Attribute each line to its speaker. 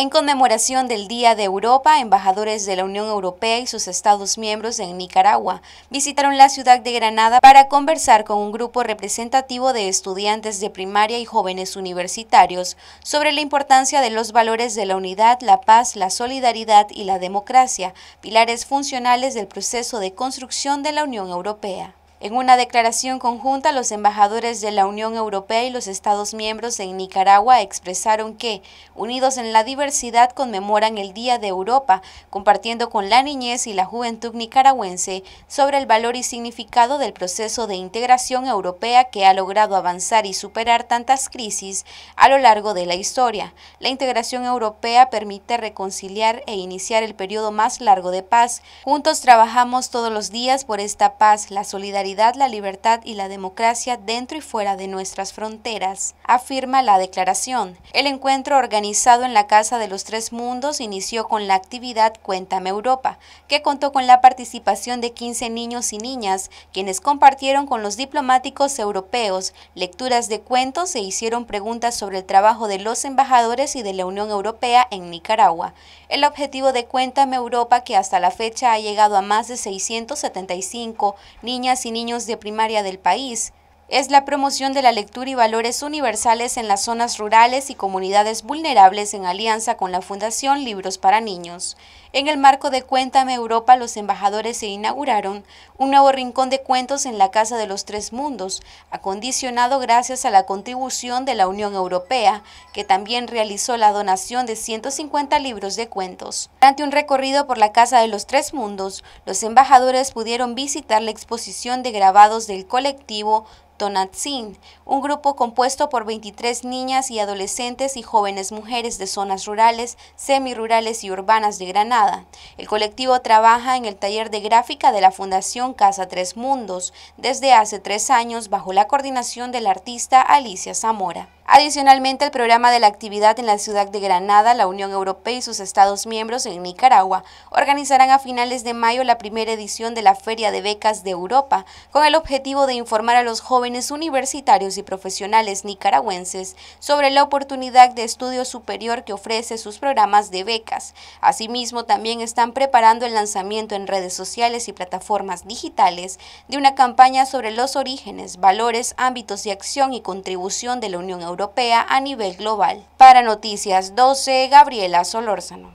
Speaker 1: En conmemoración del Día de Europa, embajadores de la Unión Europea y sus Estados miembros en Nicaragua visitaron la ciudad de Granada para conversar con un grupo representativo de estudiantes de primaria y jóvenes universitarios sobre la importancia de los valores de la unidad, la paz, la solidaridad y la democracia, pilares funcionales del proceso de construcción de la Unión Europea. En una declaración conjunta, los embajadores de la Unión Europea y los Estados miembros en Nicaragua expresaron que, unidos en la diversidad, conmemoran el Día de Europa, compartiendo con la niñez y la juventud nicaragüense sobre el valor y significado del proceso de integración europea que ha logrado avanzar y superar tantas crisis a lo largo de la historia. La integración europea permite reconciliar e iniciar el periodo más largo de paz. Juntos trabajamos todos los días por esta paz, la solidaridad la libertad y la democracia dentro y fuera de nuestras fronteras, afirma la declaración. El encuentro organizado en la Casa de los Tres Mundos inició con la actividad Cuéntame Europa, que contó con la participación de 15 niños y niñas, quienes compartieron con los diplomáticos europeos lecturas de cuentos e hicieron preguntas sobre el trabajo de los embajadores y de la Unión Europea en Nicaragua. El objetivo de Cuéntame Europa, que hasta la fecha ha llegado a más de 675 niñas y niñas, niños de primaria del país, es la promoción de la lectura y valores universales en las zonas rurales y comunidades vulnerables en alianza con la Fundación Libros para Niños. En el marco de Cuéntame Europa, los embajadores se inauguraron un nuevo rincón de cuentos en la Casa de los Tres Mundos, acondicionado gracias a la contribución de la Unión Europea, que también realizó la donación de 150 libros de cuentos. Durante un recorrido por la Casa de los Tres Mundos, los embajadores pudieron visitar la exposición de grabados del colectivo Tonatzin, un grupo compuesto por 23 niñas y adolescentes y jóvenes mujeres de zonas rurales, semirurales y urbanas de Granada el colectivo trabaja en el taller de gráfica de la Fundación Casa Tres Mundos desde hace tres años bajo la coordinación de la artista Alicia Zamora. Adicionalmente, el programa de la actividad en la ciudad de Granada, la Unión Europea y sus Estados miembros en Nicaragua organizarán a finales de mayo la primera edición de la Feria de Becas de Europa, con el objetivo de informar a los jóvenes universitarios y profesionales nicaragüenses sobre la oportunidad de estudio superior que ofrece sus programas de becas. Asimismo, también están preparando el lanzamiento en redes sociales y plataformas digitales de una campaña sobre los orígenes, valores, ámbitos de acción y contribución de la Unión Europea europea a nivel global. Para Noticias 12, Gabriela Solórzano.